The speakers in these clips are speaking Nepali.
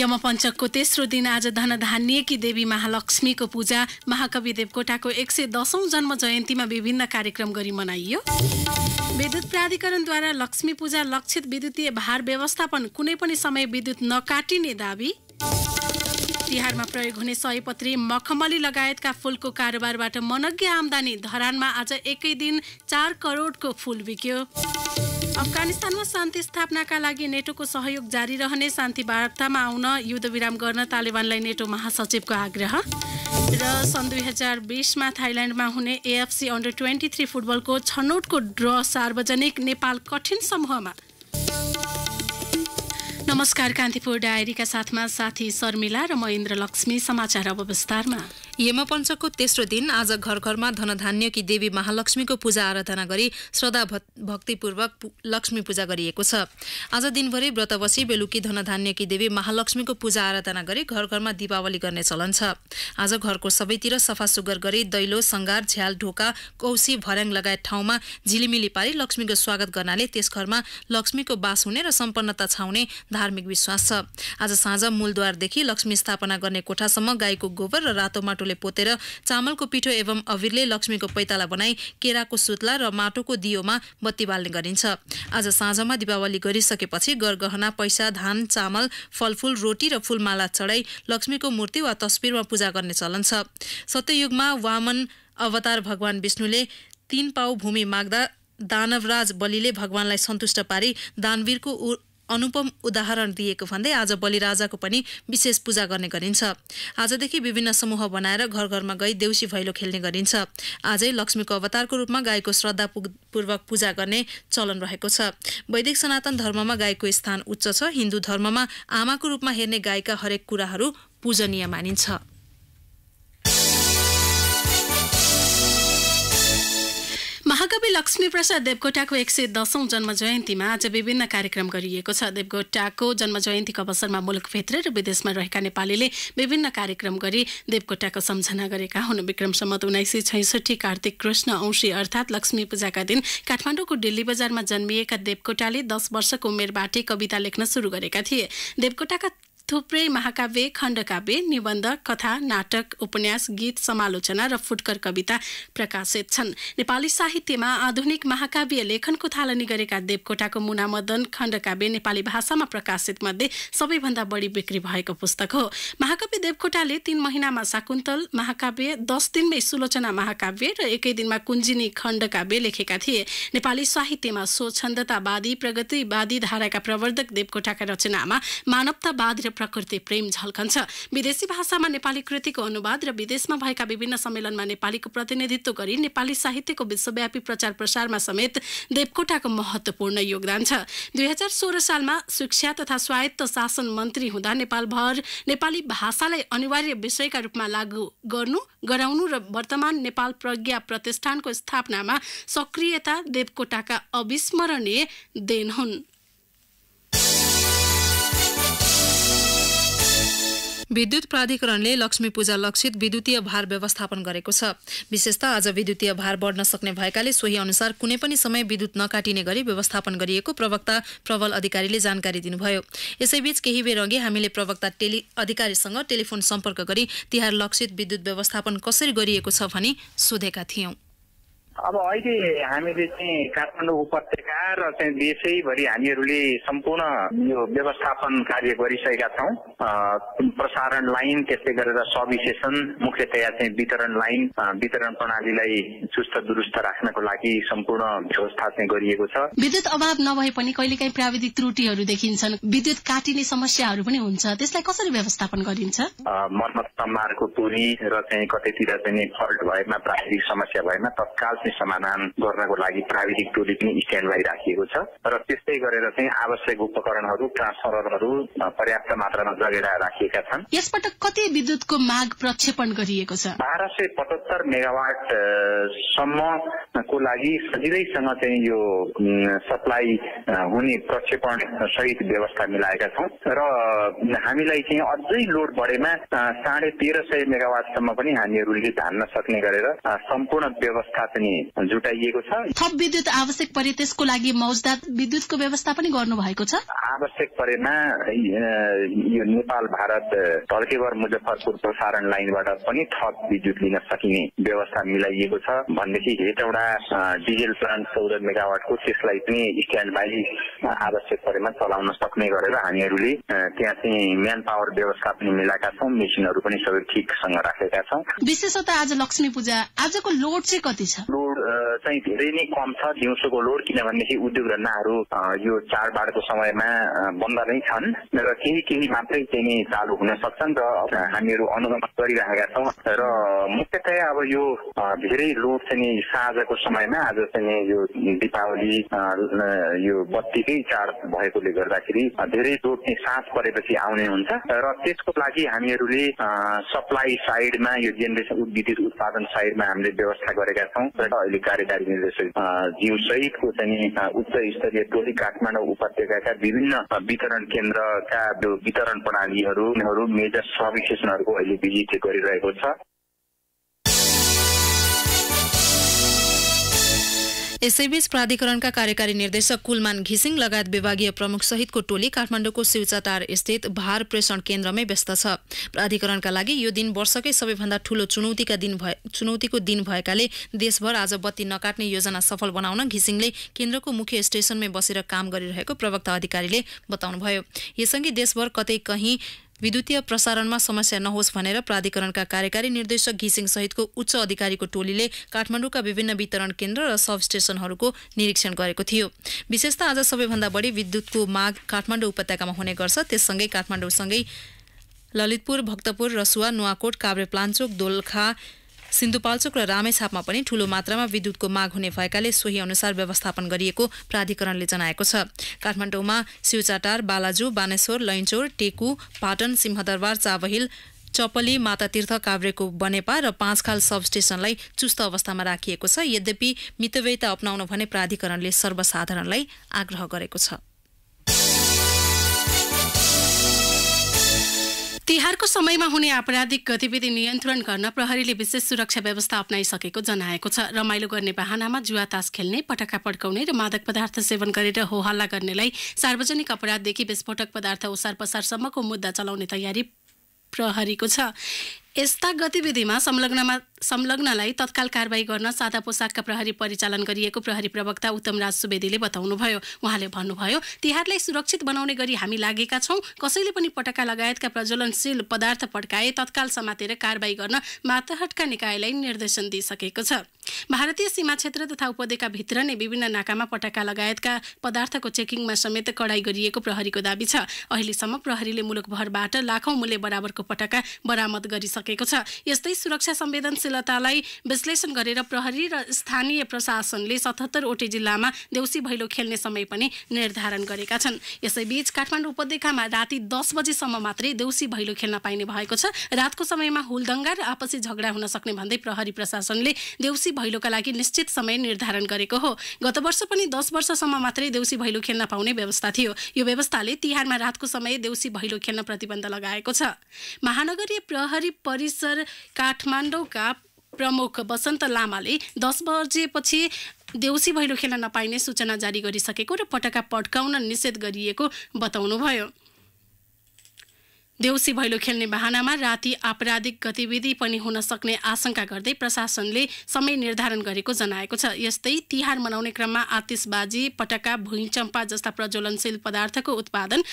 यमपञ्चकको तेस्रो दिन आज धनधान्यकी देवी महालक्ष्मीको पूजा महाकवि देवकोटाको एक सय दसौँ जन्म जयन्तीमा विभिन्न कार्यक्रम गरी मनाइयो विद्युत प्राधिकरणद्वारा लक्ष्मी पूजा लक्षित विद्युतीय भार व्यवस्थापन कुनै पनि समय विद्युत नकाटिने दावी तिहारमा प्रयोग हुने सयपत्री मखमली लगायतका फुलको कारोबारबाट मनज्ञ आमदानी धरानमा आज एकै दिन चार करोडको फुल बिक्यो अफगानिस्तानमा शान्ति स्थापनाका लागि नेटोको सहयोग जारी रहने शान्ति वार्तामा आउन युद्धविराम गर्न तालिबानलाई नेटो महासचिवको आग्रह र सन् दुई हजार बिसमा थाइल्यान्डमा हुने एएफसी अन्डर ट्वेन्टी थ्री फुटबलको छनौटको ड्र सार्वजनिक नेपाल कठिन समूहमा नमस्कार कान्तिपुर डायरीका साथमा साथी शर्मिला र म इन्द्रलक्ष्मी समाचार अब विस्तारमा यमपञ्चको तेस्रो दिन आज घर घरमा कि देवी महालक्ष्मीको पूजा आराधना गरी श्रद्धा भक्तिपूर्वक लक्ष्मी पूजा गरिएको छ आज दिनभरि व्रत बसी बेलुकी कि देवी महालक्ष्मीको पूजा आराधना गरी घर घरमा दिपावली गर्ने चलन छ आज घरको सबैतिर सफा सुग्घर गरी दैलो सङ्गार झ्याल ढोका कौसी भर्याङ लगायत ठाउँमा झिलिमिली पारी लक्ष्मीको स्वागत गर्नाले त्यस घरमा लक्ष्मीको बास हुने र सम्पन्नता छाउने धार्मिक विश्वास छ आज साँझ मूलद्वारदेखि लक्ष्मी स्थापना गर्ने कोठासम्म गाईको गोबर र रातो माटो पात्रले पोतेर चामलको पिठो एवं अबिरले लक्ष्मीको पैताला बनाई केराको सुत्ला र माटोको दियोमा बत्ती बाल्ने गरिन्छ आज साँझमा दिपावली गरिसकेपछि गरगहना पैसा धान चामल फलफुल रोटी र फूलमाला चढाई लक्ष्मीको मूर्ति वा तस्विरमा पूजा गर्ने चलन छ सत्ययुगमा वामन अवतार भगवान विष्णुले तीन पाउ भूमि माग्दा दानवराज बलिले भगवानलाई सन्तुष्ट पारी दानवीरको अनुपम उदाहरण दिएको भन्दै आज बलिराजाको पनि विशेष पूजा गर्ने गरिन्छ आजदेखि विभिन्न समूह बनाएर घर घरमा गई देउसी भैलो खेल्ने गरिन्छ आजै लक्ष्मीको अवतारको रूपमा गाईको श्रद्धापूर्वक पूजा गर्ने चलन रहेको छ वैदिक सनातन धर्ममा गाईको स्थान उच्च छ हिन्दू धर्ममा आमाको रूपमा हेर्ने गाईका हरेक कुराहरू पूजनीय मानिन्छ महाकवि लक्ष्मीप्रसाद देवकोटाको एक सय दसौँ जन्म जयन्तीमा आज विभिन्न कार्यक्रम गरिएको छ देवकोटाको जन्म जयन्तीको अवसरमा मुलुकभित्र र विदेशमा रहेका नेपालीले विभिन्न कार्यक्रम गरी देवकोटाको सम्झना गरेका हुन् विक्रम सम्मत उन्नाइस सय छैसठी कार्तिक कृष्ण औँसी अर्थात् लक्ष्मी पूजाका दिन काठमाडौँको दिल्ली बजारमा जन्मिएका देवकोटाले दस वर्षको उमेरबाटै कविता लेख्न सुरु गरेका थिए देवकोटाका थुप्रै महाकाव्य खण्डकाव्य निबन्ध कथा नाटक उपन्यास गीत समालोचना र फुटकर कविता प्रकाशित छन् नेपाली साहित्यमा आधुनिक महाकाव्य लेखनको थालनी गरेका देवकोटाको मुनामदन खण्डकाव्य नेपाली भाषामा प्रकाशित मध्ये सबैभन्दा बढी बिक्री भएको पुस्तक हो महाकाव्य देवकोटाले तीन महिनामा शाकुन्तल महाकाव्य दस दिनमै सुलोचना महाकाव्य र एकै दिनमा कुञ्जिनी खण्डकाव्य लेखेका थिए नेपाली साहित्यमा स्वच्छन्दतावादी प्रगतिवादी धाराका प्रवर्धक देवकोटाका रचनामा मानवतावादी र प्रकृति प्रेम झल्कन्छ विदेशी भाषामा नेपाली कृतिको अनुवाद र विदेशमा भएका विभिन्न सम्मेलनमा नेपालीको प्रतिनिधित्व गरी नेपाली साहित्यको विश्वव्यापी प्रचार प्रसारमा समेत देवकोटाको महत्त्वपूर्ण योगदान छ दुई हजार सोह्र सालमा शिक्षा तथा स्वायत्त शासन मन्त्री हुँदा नेपालभर नेपाली भाषालाई अनिवार्य विषयका रूपमा लागू गर्नु गराउनु र वर्तमान नेपाल प्रज्ञा प्रतिष्ठानको स्थापनामा सक्रियता देवकोटाका अविस्मरणीय देन हुन् विद्युत प्राधिकरणले लक्ष्मी पूजा लक्षित विद्युतीय भार व्यवस्थापन गरेको छ विशेषतः आज विद्युतीय भार बढ्न सक्ने भएकाले सोही अनुसार कुनै पनि समय विद्युत नकाटिने गरी व्यवस्थापन गरिएको प्रवक्ता प्रबल अधिकारीले जानकारी दिनुभयो यसैबीच केही बेर अघि हामीले प्रवक्ता टेलि अधिकारीसँग टेलिफोन सम्पर्क गरी तिहार लक्षित विद्युत व्यवस्थापन कसरी गरिएको छ भनी सोधेका थियौँ अब अहिले हामीले चाहिँ काठमाडौँ उपत्यका र चाहिँ देशैभरि हामीहरूले सम्पूर्ण यो व्यवस्थापन कार्य गरिसकेका छौँ प्रसारण लाइन त्यस्तै गरेर सविशेषण मुख्यतया चाहिँ वितरण लाइन वितरण प्रणालीलाई चुस्त दुरुस्त राख्नको लागि सम्पूर्ण व्यवस्था चाहिँ गरिएको छ विद्युत अभाव नभए पनि कहिलेकाहीँ प्राविधिक त्रुटिहरू देखिन्छन् विद्युत काटिने समस्याहरू पनि हुन्छ त्यसलाई कसरी व्यवस्थापन गरिन्छ मर्मत सम्मारको पुरी र चाहिँ कतैतिर चाहिँ फल्ट भएमा प्राविधिक समस्या भएमा तत्काल चाहिँ समाधान गर्नको लागि प्राविधिक टोली पनि स्ट्यान्ड राखिएको छ र त्यस्तै गरेर चाहिँ आवश्यक उपकरणहरू ट्रान्सफरहरू पर्याप्त मात्रामा जगेडा राखिएका छन् यसपटक कति विद्युतको माग प्रक्षेपण गरिएको छ बाह्र सय पचहत्तर मेगावाट सम्मको लागि सजिलैसँग चाहिँ यो सप्लाई हुने प्रक्षेपण सहित व्यवस्था मिलाएका छौँ र हामीलाई चाहिँ अझै लोड बढेमा साढे तेह्र सय मेगावाटसम्म पनि हामीहरूले धान्न सक्ने गरेर सम्पूर्ण व्यवस्था पनि जुटाइएको छ थप विद्युत आवश्यक परे त्यसको लागि मौजदा विद्युतको व्यवस्था पनि गर्नु भएको छ आवश्यक परेमा यो नेपाल भारत तर्केवर मुजफ्फरपुर प्रसारण लाइनबाट पनि थप विद्युत लिन सकिने व्यवस्था मिलाइएको छ भनेदेखि हेटौँडा डिजेल प्लान्ट चौध मेगावाटको त्यसलाई पनि स्ट्यान्ड बाई आवश्यक परेमा चलाउन सक्ने गरेर हामीहरूले त्यहाँ चाहिँ म्यान पावर व्यवस्था पनि मिलाएका छौँ मेसिनहरू पनि सबै ठिकसँग राखेका छौँ विशेषतः आज लक्ष्मी पूजा आजको लोड चाहिँ कति छ लोड चाहिँ धेरै नै कम छ दिउँसोको लोड किनभनेदेखि उद्योग धन्दाहरू यो चाडबाडको समयमा बन्द नै छन् र केही केही मात्रै चाहिँ नि चालु हुन सक्छन् र हामीहरू अनुगमन गरिरहेका छौँ र मुख्यतया अब यो धेरै लोड चाहिँ नि साँझको समयमा आज चाहिँ यो दिपावली यो बत्तीकै चाड भएकोले गर्दाखेरि धेरै लोड चाहिँ साँझ परेपछि आउने हुन्छ र त्यसको लागि हामीहरूले सप्लाई साइडमा यो जेनेरेसन विद्युत उत्पादन साइडमा हामीले व्यवस्था गरेका छौँ र अहिले कार्यकारी निर्देशक ज्यू सहितको चाहिँ उच्च स्तरीय टोली काठमाडौँ उपत्यकाका विभिन्न वितरण केन्द्रका वितरण प्रणालीहरू मेजर सब स्टेसनहरूको अहिले भिजिट गरिरहेको छ यसैबीच प्राधिकरणका कार्यकारी निर्देशक कुलमान घिसिङ लगायत विभागीय प्रमुख सहितको टोली काठमाडौँको सिउचाटार स्थित भार प्रेषण केन्द्रमै व्यस्त छ प्राधिकरणका लागि यो दिन वर्षकै सबैभन्दा ठूलो चुनौतीका दिन चुनौतीको दिन भएकाले देशभर आज बत्ती नकाट्ने योजना सफल बनाउन घिसिङले केन्द्रको मुख्य स्टेसनमै बसेर काम गरिरहेको प्रवक्ता अधिकारीले बताउनुभयो यसअघि देशभर कतै कहीँ विद्युतीय प्रसारणमा समस्या नहोस् भनेर प्राधिकरणका कार्यकारी निर्देशक घिसिङ सहितको उच्च अधिकारीको टोलीले काठमाडौँका विभिन्न वितरण केन्द्र र सब स्टेसनहरूको निरीक्षण गरेको थियो विशेष त आज सबैभन्दा बढी विद्युतको माग काठमाडौँ उपत्यकामा हुने गर्छ त्यससँगै काठमाडौँसँगै ललितपुर भक्तपुर रसुवा नुवाकोट काभ्रे प्लान्चोक दोलखा सिन्धुपाल्चोक र रामेछापमा पनि ठूलो मात्रामा विद्युतको माग हुने भएकाले सोही अनुसार व्यवस्थापन गरिएको प्राधिकरणले जनाएको छ काठमाडौँमा सिउचाटार बालाजु बानेश्वर लैनचोर टेकु पाटन सिंहदरबार चाबहिल चपली मातातीर्थ काभ्रेको बनेपा र पाँचखाल सबस्टेसनलाई चुस्त अवस्थामा राखिएको छ यद्यपि मितव्ययता अप्नाउन भने प्राधिकरणले सर्वसाधारणलाई आग्रह गरेको छ तिहारको समयमा हुने आपराधिक गतिविधि नियन्त्रण गर्न प्रहरीले विशेष सुरक्षा व्यवस्था अप्नाइसकेको जनाएको छ रमाइलो गर्ने बाहनामा जुवा तास खेल्ने पटक्का पड्काउने र मादक पदार्थ सेवन गरेर हो हल्ला गर्नेलाई सार्वजनिक अपराधदेखि विस्फोटक पदार्थ ओसार पसारसम्मको मुद्दा चलाउने तयारी प्रहरीको छ यस्ता गतिविधिमा संलग्नमा संलग्नलाई तत्काल कारवाही गर्न सादा पोसाकका प्रहरी परिचालन गरिएको प्रहरी प्रवक्ता उत्तम राज सुवेदीले बताउनुभयो उहाँले भन्नुभयो तिहारलाई सुरक्षित बनाउने गरी हामी लागेका छौँ कसैले पनि पटाका लगायतका प्रज्वलनशील पदार्थ पड्काए तत्काल समातेर कारवाही गर्न माताहटका निकायलाई निर्देशन दिइसकेको छ भारतीय सीमा क्षेत्र तथा उपत्यकाभित्र नै विभिन्न नाकामा पटाका लगायतका पदार्थको चेकिङमा समेत कडाई गरिएको प्रहरीको दावी छ अहिलेसम्म प्रहरीले मुलुकभरबाट लाखौँ मूल्य बराबरको पटाका बरामद गरिसकेको छ यस्तै सुरक्षा संवेदनशील गतिशीलतालाई विश्लेषण गरेर प्रहरी र स्थानीय प्रशासनले सतहत्तरवटै जिल्लामा देउसी भैलो खेल्ने समय पनि निर्धारण गरेका छन् यसैबीच काठमाडौँ उपत्यकामा राति दस बजेसम्म मात्रै देउसी भैलो खेल्न पाइने भएको छ रातको समयमा हुलदङ्गा र आपसी झगडा हुन सक्ने भन्दै प्रहरी प्रशासनले देउसी भैलोका लागि निश्चित समय निर्धारण गरेको हो गत वर्ष पनि दस वर्षसम्म मात्रै देउसी भैलो खेल्न पाउने व्यवस्था थियो यो व्यवस्थाले तिहारमा रातको समय देउसी भैलो खेल्न प्रतिबन्ध लगाएको छ महानगरीय प्रहरी परिसर काठमाडौँका प्रमुख बसन्त लामाले दस बजेपछि देउसी भैलो खेल्न नपाइने सूचना जारी गरिसकेको र पटका पड्काउन निषेध गरिएको बताउनुभयो देउसी भैलो खेल्ने बहानामा राति आपराधिक गतिविधि पनि हुन सक्ने आशंका गर्दै प्रशासनले समय निर्धारण गरेको जनाएको छ यस्तै तिहार मनाउने क्रममा आतिसबाजी पटका भुइँचम्पा जस्ता प्रज्वलनशील पदार्थको उत्पादन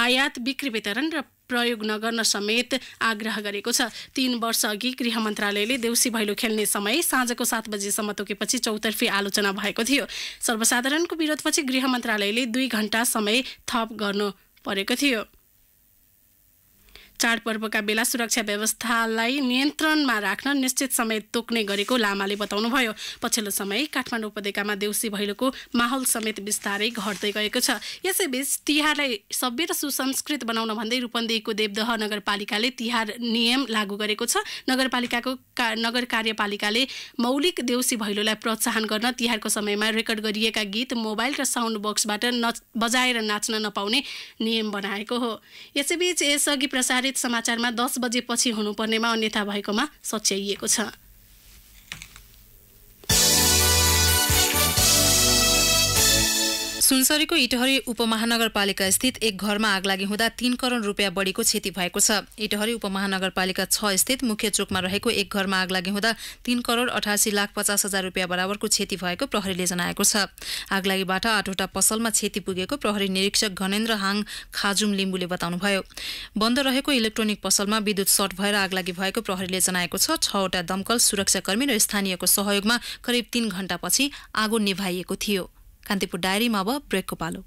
आयात बिक्री वितरण र प्रयोग नगर्न समेत आग्रह गरेको छ तीन वर्ष अघि गृह मन्त्रालयले देउसी भैलो खेल्ने समय साँझको सात बजीसम्म तोकेपछि चौतर्फी आलोचना भएको थियो सर्वसाधारणको विरोधपछि गृह मन्त्रालयले दुई घण्टा समय थप गर्नु परेको थियो चाडपर्वका बेला सुरक्षा व्यवस्थालाई नियन्त्रणमा राख्न निश्चित समय तोक्ने गरेको लामाले बताउनुभयो पछिल्लो समय काठमाडौँ उपत्यकामा देउसी भैलोको माहौल समेत बिस्तारै घट्दै गएको छ यसैबीच तिहारलाई सभ्य र सुसंस्कृत बनाउन भन्दै रूपन्देहीको देवदह नगरपालिकाले तिहार नियम लागू गरेको छ नगरपालिकाको का नगर कार्यपालिकाले मौलिक देउसी भैलोलाई प्रोत्साहन गर्न तिहारको समयमा रेकर्ड गरिएका गीत मोबाइल र साउन्ड बक्सबाट न बजाएर नाच्न नपाउने नियम बनाएको हो यसैबीच यसअघि प्रसारित समाचारमा दस बजेपछि हुनुपर्नेमा अन्यथा भएकोमा सच्याइएको छ सुनसरीको इटहरी उपमहानगरपालिका स्थित एक घरमा आग लागि हुँदा तीन करोड रुपियाँ बढीको क्षति भएको छ इटहरी उपमहानगरपालिका छ स्थित मुख्य चोकमा रहेको एक घरमा आग लागि हुँदा तीन करोड अठासी लाख पचास हजार रुपियाँ बराबरको क्षति भएको प्रहरीले जनाएको छ आगलागीबाट आठवटा पसलमा क्षति पुगेको प्रहरी निरीक्षक घनेन्द्र हाङ खाजुम लिम्बुले बताउनुभयो बन्द रहेको इलेक्ट्रोनिक पसलमा विद्युत सर्ट भएर आगलागी भएको प्रहरीले जनाएको छ छवटा दमकल सुरक्षाकर्मी र स्थानीयको सहयोगमा करिब तीन घण्टापछि आगो निभाइएको थियो कान्तिपुर डायरीमा अब ब्रेकको पालो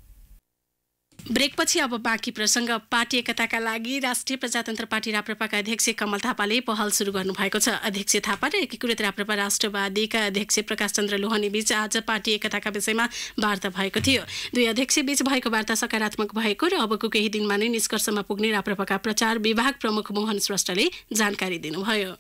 ब्रेकपछि अब बाँकी प्रसङ्ग पार्टी एकताका लागि राष्ट्रिय प्रजातन्त्र पार्टी राप्रपाका अध्यक्ष कमल थापाले पहल सुरु गर्नुभएको छ अध्यक्ष थापा र एकीकृत राप्रपा राष्ट्रवादीका अध्यक्ष प्रकाश चन्द्र लोहनी बीच आज पार्टी एकताका विषयमा वार्ता भएको थियो दुई अध्यक्ष बीच भएको वार्ता सकारात्मक भएको र अबको केही दिनमा नै निष्कर्षमा पुग्ने राप्रपाका प्रचार विभाग प्रमुख मोहन श्रेष्ठले जानकारी दिनुभयो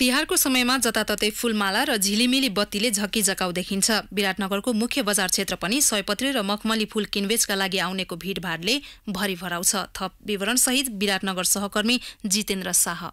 तिहारको समयमा जताततै फूलमाला र झिलिमिली बत्तीले झकी झकाउ देखिन्छ विराटनगरको मुख्य बजार क्षेत्र पनि सयपत्री र मखमली फूल किनबेचका लागि आउनेको भिडभाडले भरिभराउँछ थप विवरणसहित विराटनगर सहकर्मी जितेन्द्र शाह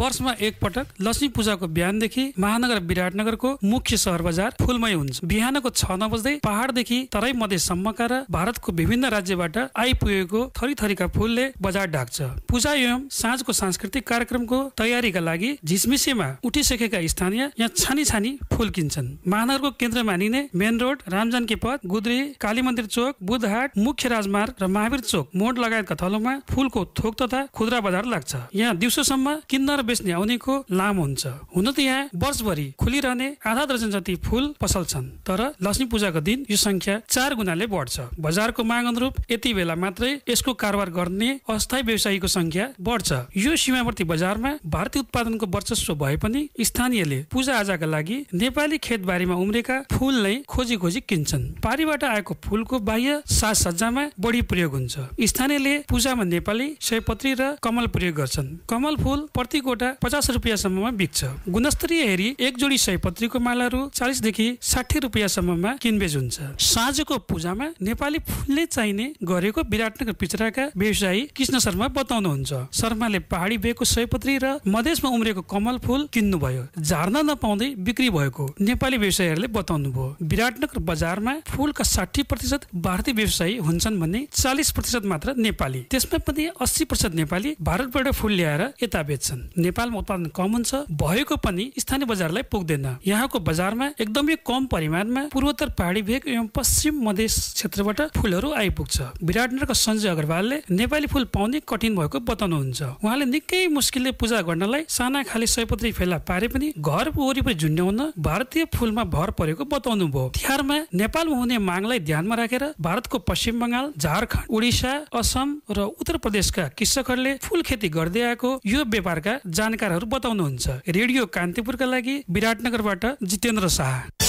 वर्षमा पटक लक्ष्मी पूजाको बिहानदेखि महानगर विराटनगरको मुख्य सहर बजार फुलमै हुन्छ बिहानको छ नबज्दै पहाड़देखि तराई मध्यसम्मका र भारतको विभिन्न राज्यबाट आइपुगेको थरी थरीका फुलले बजार ढाक्छ पूजा एवं साँझको सांस्कृतिक कार्यक्रमको तयारीका लागि झिसमिसेमा उठिसकेका स्थानीय यहाँ छानी छानी फुल किन्छन् महानगरको केन्द्र मानिने मेन रोड रामजानकी पथ गुद्री काली मन्दिर चोक बुधहाट मुख्य राजमार्ग र महावीर चोक मोड लगायतका थलोमा फुलको थोक तथा खुद्रा बजार लाग्छ यहाँ दिउँसोसम्म किन्नर बेच्ने आउनेको लाम हुन्छ हुन त यहाँ वर्षभरि खुलिरहने आधा दर्जन जति फुल पसल छन् तर लक्ष्मी पूजाको दिन यो संख्या चार गुणाले बढ्छ बजारको माग अनुरूप यति बेला मात्रै यसको कारोबार गर्ने अस्थायी व्यवसायीको संख्या बढ्छ यो सीमावर्ती बजारमा भारतीय उत्पादनको वर्चस्व भए पनि स्थानीयले पूजा आजाका लागि नेपाली खेतबारीमा उम्रेका फुल नै खोजी खोजी किन्छन् पारीबाट आएको फुलको बाह्य साज सज्जामा बढी प्रयोग हुन्छ स्थानीयले पूजामा नेपाली सयपत्री र कमल प्रयोग गर्छन् कमल फुल प्रति गोटा पचास रुपियाँसम्ममा बिक्छ गुणस्तरीय हेरी एक जोडी सयपत्रीको मालाहरू चालिसदेखि साठी रुपियाँसम्ममा किनबेच हुन्छ साँझको पूजामा नेपाली फुलले चाहिने गरेको विराटनगर पिचराका व्यवसायी कृष्ण शर्मा बताउनुहुन्छ शर्माले पहाडी बेको सयपत्री र मधेसमा उम्रेको कमल फुल किन्नुभयो झार्न नपाउँदै बिक्री भएको नेपाली व्यवसायीहरूले बताउनुभयो विराटनगर बजारमा फुलका साठी प्रतिशत भारतीय व्यवसायी हुन्छन् भने चालिस प्रतिशत मात्र नेपाली त्यसमा पनि अस्सी प्रतिशत नेपाली भारतबाट फुल ल्याएर यता बेच्छन् नेपालमा उत्पादन कम हुन्छ भएको पनि स्थानीय बजारलाई पुग्दैन यहाँको बजारमा एकदमै कम परिमाणमा पूर्वोत्तर पहाडी भेग एवं पश्चिम मधेस क्षेत्रबाट फुलहरू आइपुग्छ विराटनगरका सञ्जय अग्रवालले नेपाली फुल पाउने कठिन भएको बताउनुहुन्छ उहाँले निकै मुस्किलले पूजा गर्नलाई साना खाली सयपत्री फेला पारे पनि घर वरिपरि झुन्ड्याउन भारतीय फुलमा भर परेको बताउनु भयो तिहारमा नेपालमा हुने मागलाई ध्यानमा राखेर भारतको पश्चिम बङ्गाल झारखण्ड उडिसा असम र उत्तर प्रदेशका कृषकहरूले फुल खेती गर्दै आएको यो व्यापारका जानकारहरू बताउनुहुन्छ रेडियो कान्तिपुरका लागि विराटनगरबाट जितेन्द्र शाह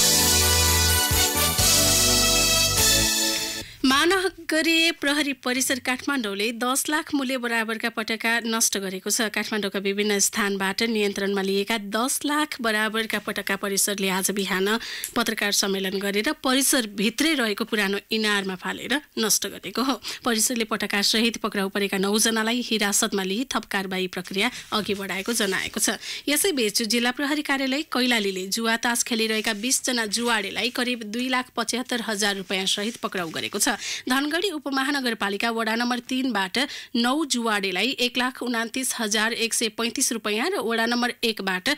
गरे प्रहरी परिसर काठमाडौँले दस लाख मूल्य बराबरका पटका नष्ट गरेको छ काठमाडौँका विभिन्न स्थानबाट नियन्त्रणमा लिएका दस लाख बराबरका पटका परिसरले आज बिहान पत्रकार सम्मेलन गरेर परिसरभित्रै रहेको पुरानो इनारमा फालेर नष्ट गरेको हो परिसरले सहित पक्राउ परेका नौजनालाई हिरासतमा लिई थप कारवाही प्रक्रिया अघि बढाएको जनाएको छ यसैबीच जिल्ला प्रहरी कार्यालय कैलालीले जुवा तास खेलिरहेका बिसजना जुवाडेलाई करिब दुई लाख पचहत्तर हजार सहित पक्राउ गरेको छ धनगढी उपमहानगरपालिका वडा नम्बर तिनबाट नौ जुवाडेलाई एक लाख उनातिस हजार एक सय पैँतिस रुपियाँ र वडा नम्बर एकबाट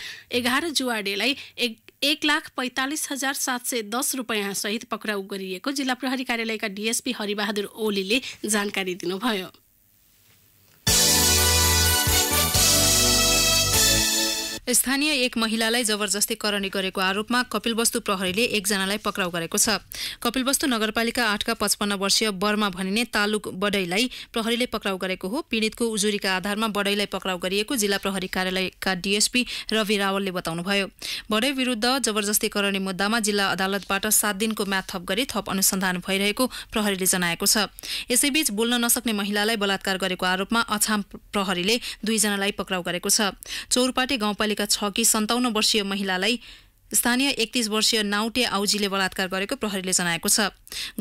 एघार जुवाडेलाई एक एक लाख पैँतालिस हजार सात सय दस रुपियाँसहित पक्राउ गरिएको जिल्ला प्रहरी कार्यालयका डिएसपी हरिबहादुर ओलीले जानकारी दिनुभयो स्थानीय एक महिलालाई जबरजस्ती करणी गरेको आरोपमा कपिलवस्तु प्रहरीले एकजनालाई पक्राउ गरेको छ कपिलवस्तु नगरपालिका आठका पचपन्न वर्षीय बर्मा भनिने तालुक बडैलाई प्रहरीले पक्राउ गरेको हो पीडितको उजुरीका आधारमा बडैलाई पक्राउ गरिएको जिल्ला प्रहरी कार्यालयका डिएसपी रवि रावलले बताउनुभयो बडै विरुद्ध जबरजस्ती करणी मुद्दामा जिल्ला अदालतबाट सात दिनको म्याथ थप गरी थप अनुसन्धान भइरहेको प्रहरीले जनाएको छ यसैबीच बोल्न नसक्ने महिलालाई बलात्कार गरेको आरोपमा अछाम प्रहरीले दुईजनालाई पक्राउ गरेको छ चौरपाटी गाउँपालिका गरेका छ कि सन्ताउन्न वर्षीय महिलालाई स्थानीय एकतिस वर्षीय नाउटे आउजीले बलात्कार गरेको प्रहरीले जनाएको छ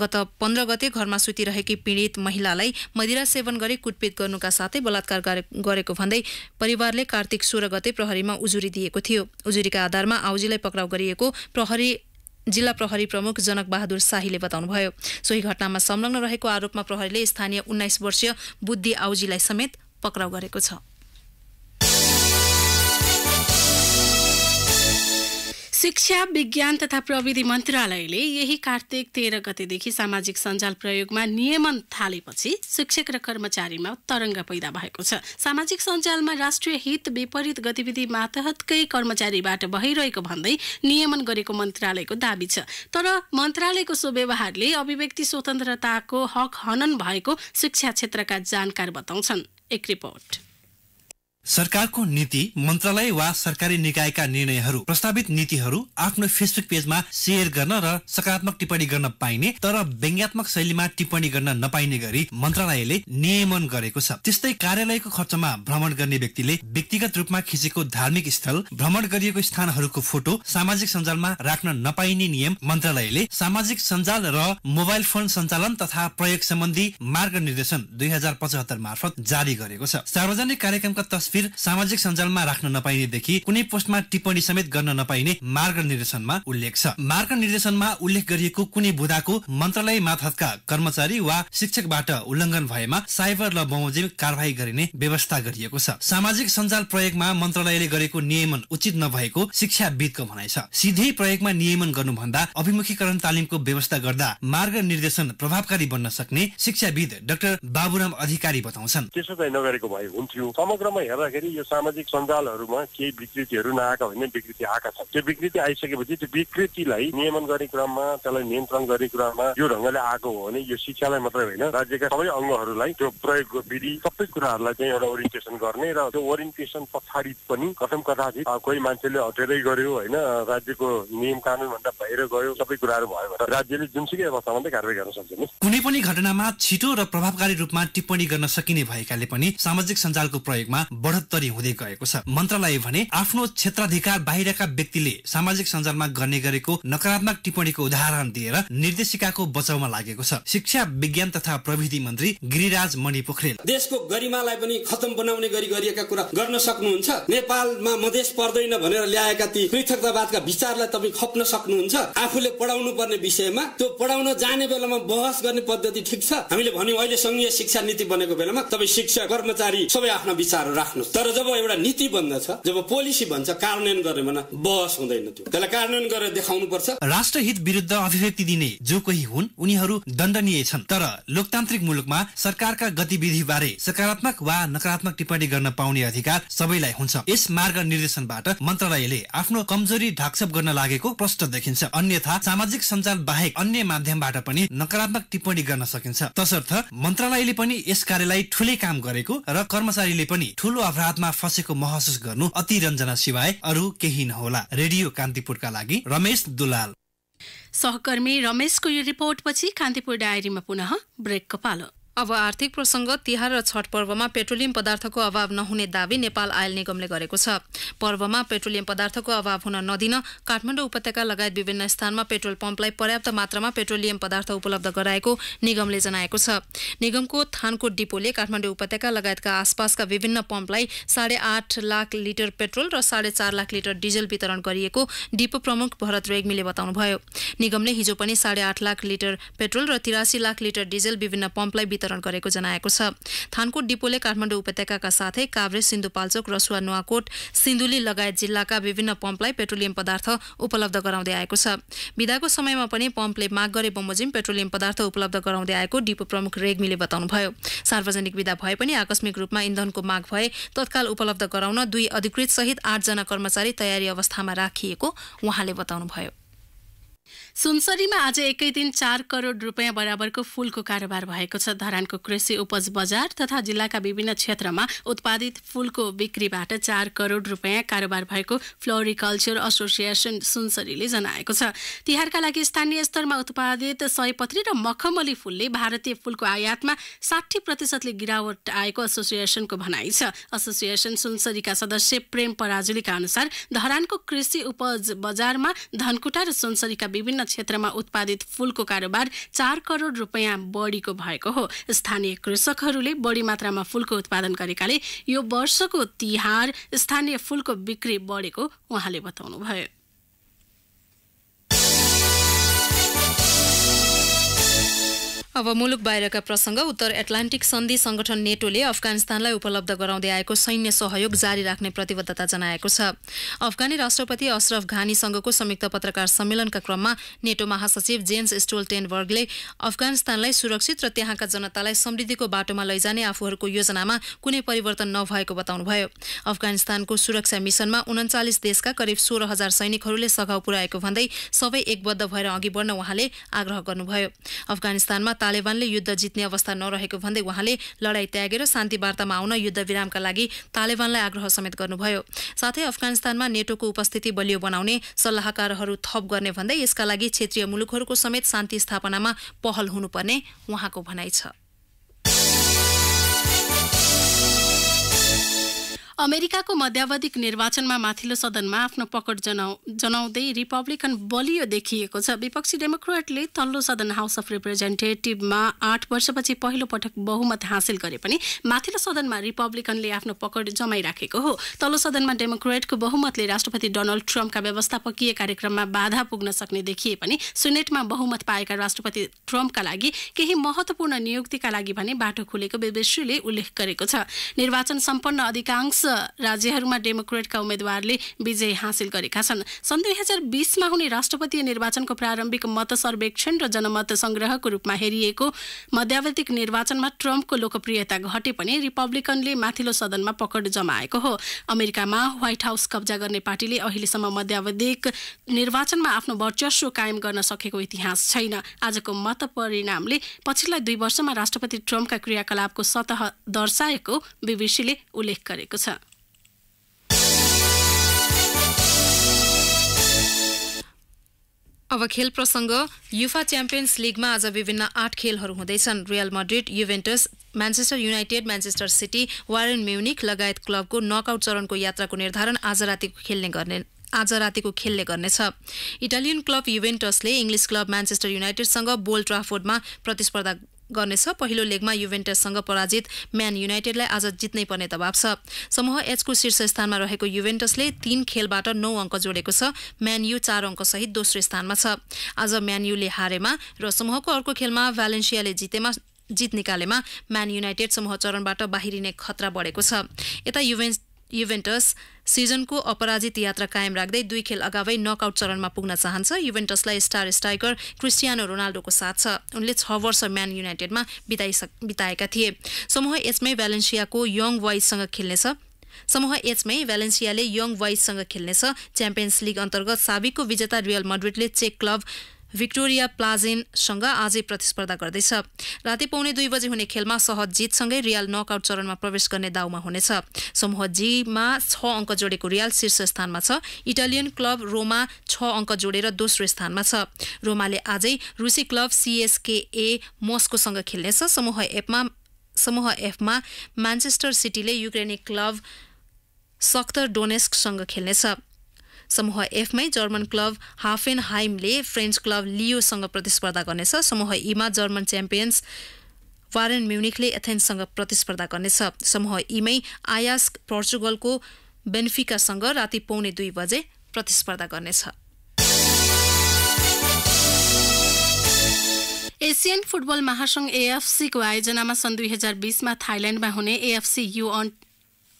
गत पन्ध्र गते घरमा सुतिरहेकी पीडित महिलालाई मदिरा सेवन गरी कुटपिट गर्नुका साथै बलात्कार गरेको भन्दै परिवारले कार्तिक सोह्र गते प्रहरीमा उजुरी दिएको थियो उजुरीका आधारमा आउजीलाई पक्राउ गरिएको प्रहरी जिल्ला प्रहरी प्रमुख जनक बहादुर शाहीले बताउनुभयो सोही घटनामा संलग्न रहेको आरोपमा प्रहरीले स्थानीय उन्नाइस वर्षीय बुद्धि आउजीलाई समेत पक्राउ गरेको छ शिक्षा विज्ञान तथा प्रविधि मन्त्रालयले यही कार्तिक तेह्र गतेदेखि सामाजिक सञ्जाल प्रयोगमा नियमन थालेपछि शिक्षक र कर्मचारीमा तरङ्ग पैदा भएको छ सामाजिक सञ्जालमा राष्ट्रिय हित विपरीत गतिविधि मातहतकै कर्मचारीबाट भइरहेको भन्दै नियमन गरेको मन्त्रालयको दावी छ तर मन्त्रालयको सो व्यवहारले अभिव्यक्ति स्वतन्त्रताको हक हनन भएको शिक्षा क्षेत्रका जानकार बताउँछन् एक रिपोर्ट सरकारको नीति मन्त्रालय वा सरकारी निकायका निर्णयहरू प्रस्तावित नीतिहरू आफ्नो फेसबुक पेजमा सेयर गर्न र सकारात्मक टिप्पणी गर्न पाइने तर व्यङ्ग्यात्मक शैलीमा टिप्पणी गर्न नपाइने गरी मन्त्रालयले नियमन गरेको छ त्यस्तै कार्यालयको खर्चमा भ्रमण गर्ने व्यक्तिले व्यक्तिगत रूपमा खिचेको धार्मिक स्थल भ्रमण गरिएको स्थानहरूको फोटो सामाजिक सञ्जालमा राख्न नपाइने नियम मन्त्रालयले सामाजिक सञ्जाल र मोबाइल फोन सञ्चालन तथा प्रयोग सम्बन्धी मार्ग निर्देशन दुई हजार पचहत्तर मार्फत जारी गरेको छ सार्वजनिक कार्यक्रमका तस्विर तस्विर सामाजिक सञ्जालमा राख्न नपाइनेदेखि कुनै पोस्टमा टिप्पणी समेत गर्न नपाइने मार्ग निर्देशनमा उल्लेख छ मार्ग निर्देशनमा उल्लेख गरिएको कुनै बुदाको मन्त्रालय माथतका कर्मचारी वा शिक्षकबाट उल्लङ्घन भएमा साइबर ल बमोजिम कारवाही गरिने व्यवस्था गरिएको छ सामाजिक सञ्जाल प्रयोगमा मन्त्रालयले गरेको नियमन उचित नभएको शिक्षाविदको भनाइ छ सिधै प्रयोगमा नियमन गर्नुभन्दा अभिमुखीकरण तालिमको व्यवस्था गर्दा मार्ग निर्देशन प्रभावकारी बन्न सक्ने शिक्षाविद डाक्टर बाबुराम अधिकारी बताउँछन् त्यसो चाहिँ नगरेको भए हुन्थ्यो समग्रमा हेर्दा गर्दाखेरि यो सामाजिक सञ्जालहरूमा केही विकृतिहरू नआएका भन्ने विकृति आएका छन् त्यो विकृति आइसकेपछि त्यो विकृतिलाई नियमन गर्ने क्रममा त्यसलाई नियन्त्रण गर्ने क्रममा यो ढङ्गले आएको हो भने यो शिक्षालाई मात्रै होइन राज्यका सबै अङ्गहरूलाई त्यो प्रयोगको विधि सबै कुराहरूलाई चाहिँ एउटा ओरिएन्टेसन गर्ने र त्यो ओरिएन्टेसन पछाडि पनि कथम कदाचित कोही मान्छेले हटेरै गर्यो होइन राज्यको नियम कानुनभन्दा बाहिर गयो सबै कुराहरू भयो भने राज्यले जुनसुकै अवस्थामा चाहिँ कारवाही गर्न सक्छ कुनै पनि घटनामा छिटो र प्रभावकारी रूपमा टिप्पणी गर्न सकिने भएकाले पनि सामाजिक सञ्जालको प्रयोगमा बढोत्तरी हुँदै गएको छ मन्त्रालय भने आफ्नो क्षेत्राधिकार बाहिरका व्यक्तिले सामाजिक सञ्जालमा गर्ने गरेको नकारात्मक टिप्पणीको उदाहरण दिएर निर्देशिकाको बचाउमा लागेको छ शिक्षा विज्ञान तथा प्रविधि मन्त्री गिरिराज मणि पोखरेल देशको गरिमालाई पनि खतम बनाउने गरी गरिएका कुरा गर्न सक्नुहुन्छ नेपालमा मधेस पर्दैन भनेर ल्याएका ती पृथकतावादका विचारलाई तपाईँ खप्न सक्नुहुन्छ आफूले पढाउनु पर्ने विषयमा त्यो पढाउन जाने बेलामा बहस गर्ने पद्धति ठिक छ हामीले भन्यौँ अहिले संघीय शिक्षा नीति बनेको बेलामा तपाईँ शिक्षा कर्मचारी सबै आफ्ना विचारहरू राख्नु गर्नुहोस् तर जब एउटा नीति बन्दछ जब पोलिसी भन्छ कार्यान्वयन गर्ने भने बहस हुँदैन त्यो त्यसलाई कार्यान्वयन गरेर देखाउनु पर्छ राष्ट्रहित विरुद्ध अभिव्यक्ति दिने जो कोही हुन् उनीहरू दण्डनीय छन् तर लोकतान्त्रिक मुलुकमा सरकारका गतिविधि बारे सकारात्मक वा नकारात्मक टिप्पणी गर्न पाउने अधिकार सबैलाई हुन्छ यस मार्ग निर्देशनबाट मन्त्रालयले आफ्नो कमजोरी ढाकछप गर्न लागेको प्रष्ट देखिन्छ अन्यथा सामाजिक सञ्जाल बाहेक अन्य माध्यमबाट पनि नकारात्मक टिप्पणी गर्न सकिन्छ तसर्थ मन्त्रालयले पनि यस कार्यलाई ठुलै काम गरेको र कर्मचारीले पनि ठुलो अपराधमा फसेको महसुस गर्नु अति रञ्जना सिवाय अरू केही नहोला रेडियो कान्तिपुरका लागि रमेश दुलाल सहकर्मी रमेशको यो रिपोर्टपछि कान्तिपुर डायरीमा पुनः ब्रेकको पालो अब आर्थिक प्रसङ्ग तिहार र छठ पर्वमा पेट्रोलियम पदार्थको अभाव नहुने दावी नेपाल आयल निगमले गरेको छ पर्वमा पेट्रोलियम पदार्थको अभाव हुन नदिन काठमाडौँ उपत्यका लगायत विभिन्न स्थानमा पेट्रोल पम्पलाई पर्याप्त मात्रामा पेट्रोलियम पदार्थ उपलब्ध गराएको निगमले जनाएको छ निगमको थानको डिपोले काठमाडौँ उपत्यका लगायतका आसपासका विभिन्न पम्पलाई साढे आठ लाख लिटर पेट्रोल र साढे चार लाख लिटर डिजल वितरण गरिएको डिपो प्रमुख भरत रेग्मीले बताउनुभयो निगमले हिजो पनि साढे आठ लाख लिटर पेट्रोल र तिरासी लाख लिटर डिजल विभिन्न पम्पलाई वितरण गरेको जनाएको छ थानकोट डिपोले काठमाडौँ उपत्यकाका साथै काभ्रे सिन्धुपाल्चोक रसुवा नुवाकोट सिन्धुली लगायत जिल्लाका विभिन्न पम्पलाई पेट्रोलियम पदार्थ उपलब्ध गराउँदै आएको छ विदाको समयमा पनि पम्पले माग गरे बमोजिम पेट्रोलियम पदार्थ उपलब्ध गराउँदै आएको डिपो प्रमुख रेग्मीले बताउनुभयो सार्वजनिक विदा भए पनि आकस्मिक रूपमा इन्धनको माग भए तत्काल उपलब्ध गराउन दुई अधिकृत सहित आठजना कर्मचारी तयारी अवस्थामा राखिएको उहाँले बताउनुभयो सुनसरीमा आज एकै दिन चार करोड रुपियाँ बराबरको फूलको कारोबार भएको छ धरानको कृषि उपज बजार तथा जिल्लाका विभिन्न क्षेत्रमा उत्पादित फूलको बिक्रीबाट चार करोड रुपियाँ कारोबार भएको फ्लोरिकल्चर एसोसिएसन सुनसरीले जनाएको छ तिहारका लागि स्थानीय स्तरमा उत्पादित सयपत्री र मखमली फूलले भारतीय फूलको आयातमा साठी प्रतिशतले गिरावट आएको एसोसिएसनको भनाइ छ एसोसिएसन सुनसरीका सदस्य प्रेम पराजुलीका अनुसार धरानको कृषि उपज बजारमा धनकुटा र सुनसरीका विभिन्न क्षेत्रमा उत्पादित फूलको कारोबार चार करोड रुपियाँ बढीको भएको हो स्थानीय कृषकहरूले बढी मात्रामा फूलको उत्पादन गरेकाले यो वर्षको तिहार स्थानीय फूलको बिक्री बढेको उहाँले बताउनुभयो अब मुलुक बाहिरका प्रसङ्ग उत्तर एटलान्टिक सन्धि संगठन नेटोले अफगानिस्तानलाई उपलब्ध गराउँदै आएको सैन्य सहयोग जारी राख्ने प्रतिबद्धता जनाएको छ अफगानी राष्ट्रपति अशरफ घानीसँगको संयुक्त पत्रकार सम्मेलनका क्रममा नेटो महासचिव जेम्स स्टोल्टेनबर्गले अफगानिस्तानलाई सुरक्षित र त्यहाँका जनतालाई समृद्धिको बाटोमा लैजाने आफूहरूको योजनामा कुनै परिवर्तन नभएको बताउनुभयो अफगानिस्तानको सुरक्षा मिसनमा उन्चालिस देशका करिब सोह्र हजार सैनिकहरूले सघाउ पुर्याएको भन्दै सबै एकबद्ध भएर अघि बढ्न उहाँले आग्रह गर्नुभयो अफगानिस्तानमा तालिबानले युद्ध जित्ने अवस्था नरहेको भन्दै उहाँले लडाई त्यागेर शान्ति वार्तामा आउन युद्धविरामका लागि तालिबानलाई आग्रह समेत गर्नुभयो साथै अफगानिस्तानमा नेटोको उपस्थिति बलियो बनाउने सल्लाहकारहरू थप गर्ने भन्दै यसका लागि क्षेत्रीय मुलुकहरूको समेत शान्ति स्थापनामा पहल हुनुपर्ने उहाँको भनाइ छ अमेरिकाको मध्यावधिक निर्वाचनमा माथिल्लो सदनमा आफ्नो पकड जनाउ जनाउँदै रिपब्लिकन बलियो देखिएको छ विपक्षी डेमोक्रेटले तल्लो सदन हाउस अफ रिप्रेजेन्टेटिभमा आठ वर्षपछि पहिलो पटक बहुमत हासिल गरे पनि माथिल्लो सदनमा रिपब्लिकनले आफ्नो पकड जमाइराखेको हो तल्लो सदनमा डेमोक्रेटको बहुमतले राष्ट्रपति डोनाल्ड ट्रम्पका व्यवस्थापकीय कार्यक्रममा बाधा पुग्न सक्ने देखिए पनि सिनेटमा बहुमत पाएका राष्ट्रपति ट्रम्पका लागि केही महत्त्वपूर्ण नियुक्तिका लागि भने बाटो खुलेको बेबेश्रीले उल्लेख गरेको छ निर्वाचन सम्पन्न अधिकांश राज्यहरूमा डेमोक्रेटका उम्मेद्वारले विजय हासिल गरेका छन् सन् दुई हजार बिसमा हुने राष्ट्रपति निर्वाचनको प्रारम्भिक मत सर्वेक्षण र जनमत संग्रहको रूपमा हेरिएको मध्यावधिक निर्वाचनमा ट्रम्पको लोकप्रियता घटे पनि रिपब्लिकनले माथिल्लो सदनमा पकड जमाएको हो अमेरिकामा व्हाइट हाउस कब्जा गर्ने पार्टीले अहिलेसम्म मध्यावधिक निर्वाचनमा आफ्नो वर्चस्व कायम गर्न सकेको इतिहास छैन आजको मत परिणामले पछिल्ला दुई वर्षमा राष्ट्रपति ट्रम्पका क्रियाकलापको सतह दर्शाएको बिबिसीले उल्लेख गरेको छ अब खेल प्रसङ्ग युफा च्याम्पियन्स लिगमा आज विभिन्न आठ खेलहरू हुँदैछन् Real Madrid Juventus Manchester United Manchester City Bayern Munich लगायत क्लबको नकआउट चरणको यात्राको निर्धारण आज रातिको खेल्ने गर्ने आज रातिको खेलले गर्नेछ इटालियन क्लब युभेन्टसले इङ्ग्लिस क्लब म्यान्चेस्टर युनाइटेडसँग बोल ट्राफोर्डमा प्रतिस्पर्धा गर्नेछ पहिलो लेगमा युभेन्टससँग पराजित म्यान युनाइटेडलाई आज जित्नै पर्ने दबाव छ समूह एचको शीर्ष स्थानमा रहेको युभेन्टसले तीन खेलबाट नौ अङ्क जोडेको छ म्यान यु चार अङ्कसहित दोस्रो स्थानमा छ आज युले हारेमा र समूहको अर्को खेलमा भ्यालेन्सियाले जितेमा जित निकालेमा म्यान युनाइटेड समूह चरणबाट बाहिरिने खतरा बढेको छ यता युभेन्ट युभेन्टस सिजनको अपराजित यात्रा कायम राख्दै दुई खेल अगावै नकआउट चरणमा पुग्न चाहन्छ युभेन्टसलाई स्टार स्ट्राइकर क्रिस्टियानो रोनाल्डोको साथ छ उनले छ वर्ष म्यान युनाइटेडमा बिताएका थिए समूह एचमै भ्यालेन्सियाको यङ वाइजसँग खेल्नेछ समूह एचमै भ्यालेन्सियाले यङ वाइजसँग खेल्नेछ च्याम्पियन्स लिग अन्तर्गत साबिकको विजेता रियल मड्रिडले चेक क्लब भिक्टोरिया प्लाजेनसँग आजै प्रतिस्पर्धा गर्दैछ राति पाउने दुई बजे हुने खेलमा सहज जितसँगै रियाल नकआउट चरणमा प्रवेश गर्ने दाउमा हुनेछ समूह जीमा छ अङ्क जोडेको रियाल शीर्ष स्थानमा छ इटालियन क्लब रोमा छ अङ्क जोडेर दोस्रो स्थानमा छ रोमाले आजै रुसी क्लब सिएसकेए मस्कोसँग खेल्नेछ समूह एपमा समूह एफमा म्यान्चेस्टर सिटीले युक्रेनी क्लब सक्तर डोनेस्कसँग खेल्नेछ समूह एफमै जर्मन क्लब हाफेन हाइमले फ्रेन्च क्लब लियोसँग प्रतिस्पर्धा गर्नेछ समूह ईमा जर्मन च्याम्पियन्स वारेन म्युनिकले एथेन्ससँग प्रतिस्पर्धा गर्नेछ समूह ईमै आयास पोर्चुगलको बेन्फिकासँग राति पौने दुई बजे प्रतिस्पर्धा गर्नेछ एसियन फुटबल महासङ्घ एएफसीको आयोजनामा सन् दुई हजार बिसमा थाइल्याण्डमा हुने AFC U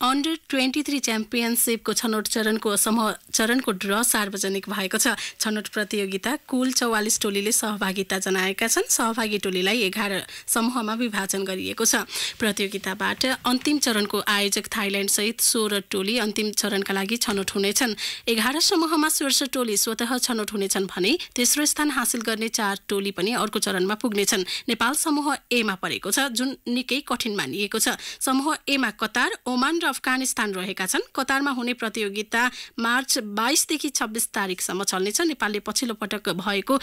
under twenty three च्याम्पियनसिपको छनौट चरणको समूह चरणको ड्र सार्वजनिक भएको छ छनौट प्रतियोगिता कुल चौवालिस टोलीले सहभागिता जनाएका छन् सहभागी टोलीलाई एघार समूहमा विभाजन गरिएको छ प्रतियोगिताबाट अन्तिम चरणको आयोजक थाइल्यान्डसहित सोह्र टोली अन्तिम चरणका लागि छनौट हुनेछन् एघार समूहमा शीर्ष टोली स्वत छनौट हुनेछन् भने तेस्रो स्थान हासिल गर्ने चार टोली पनि अर्को चरणमा पुग्नेछन् नेपाल समूह एमा परेको छ जुन निकै कठिन मानिएको छ समूह एमा कतार ओमान र अफगानिस्तान रहेका छन् कतारमा हुने प्रतियोगिता मार्च बाइसदेखि छब्बिस तारिकसम्म चल्नेछ नेपालले पछिल्लो पटक भएको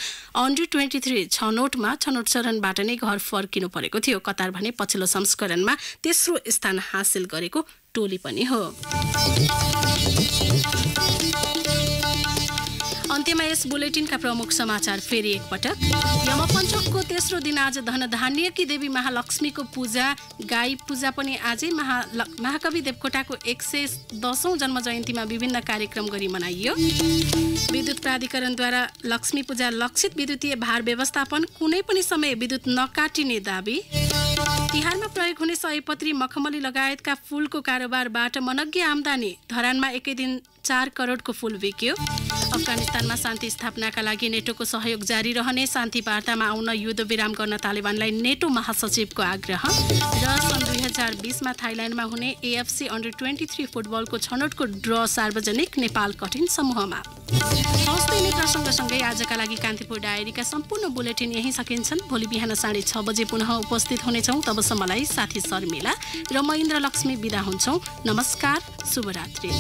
अन्डर ट्वेन्टी थ्री छनौटमा छनौट चरणबाट नै घर फर्किनु परेको थियो कतार भने पछिल्लो संस्करणमा तेस्रो स्थान हासिल गरेको टोली पनि हो अन्त्यमा यस बुलेटिनका प्रमुख समाचार फेरि एकपटक यमपञ्चकको तेस्रो दिन आज धन धनधान्यकी देवी महालक्ष्मीको पूजा गाई पूजा पनि आजै महा महाकवि देवकोटाको एक सय दसौँ जन्म जयन्तीमा विभिन्न कार्यक्रम गरी मनाइयो विद्युत प्राधिकरणद्वारा लक्ष्मी पूजा लक्षित विद्युतीय भार व्यवस्थापन कुनै पनि समय विद्युत नकाटिने दावी तिहारमा प्रयोग हुने सयपत्री मखमली लगायतका फुलको कारोबारबाट मनज्ञ आमदानी धरानमा एकै दिन चार करोडको फूल बिक्यो अफगानिस्तानमा शान्ति स्थापनाका लागि नेटोको सहयोग जारी रहने शान्ति वार्तामा आउन विराम गर्न तालिबानलाई नेटो महासचिवको आग्रह र सन् दुई हजार बिसमा थाइल्यान्डमा हुने एएफसी अन्डर ट्वेन्टी थ्री फुटबलको छनौटको ड्र सार्वजनिक नेपाल कठिन समूहमा सँगसँगै आजका लागि कान्तिपुर डायरीका सम्पूर्ण बुलेटिन यही सकिन्छन् भोलि बिहान साढे छ बजे पुनः उपस्थित हुनेछौँ तबसम्मलाई साथी शर्मिला र म इन्द्रलक्ष्मी विदा हुन्छौँ नमस्कार शुभरात्री